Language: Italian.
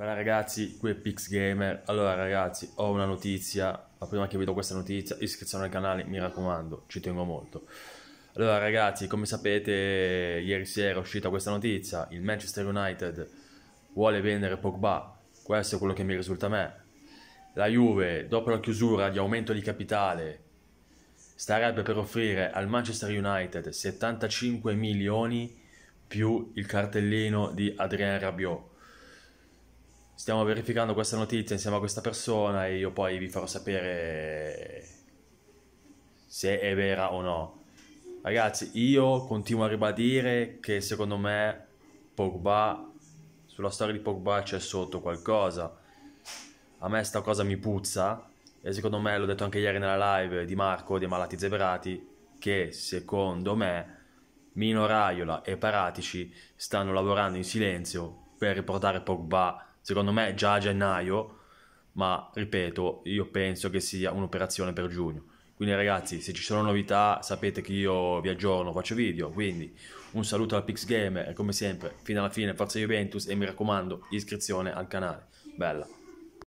Bella ragazzi, qui è PixGamer. Allora ragazzi, ho una notizia, ma prima che vedo questa notizia, iscrizione al canale, mi raccomando, ci tengo molto. Allora ragazzi, come sapete, ieri sera è uscita questa notizia, il Manchester United vuole vendere Pogba, questo è quello che mi risulta a me. La Juve, dopo la chiusura di aumento di capitale, starebbe per offrire al Manchester United 75 milioni più il cartellino di Adrien Rabiot stiamo verificando questa notizia insieme a questa persona e io poi vi farò sapere se è vera o no. Ragazzi, io continuo a ribadire che secondo me Pogba, sulla storia di Pogba c'è sotto qualcosa. A me sta cosa mi puzza e secondo me, l'ho detto anche ieri nella live di Marco dei Malati Zebrati, che secondo me Mino Raiola e Paratici stanno lavorando in silenzio per riportare Pogba a Secondo me già a gennaio, ma ripeto, io penso che sia un'operazione per giugno. Quindi ragazzi, se ci sono novità sapete che io vi aggiorno, faccio video, quindi un saluto alla Pix Gamer e come sempre, fino alla fine, forza Juventus e mi raccomando, iscrizione al canale. Bella.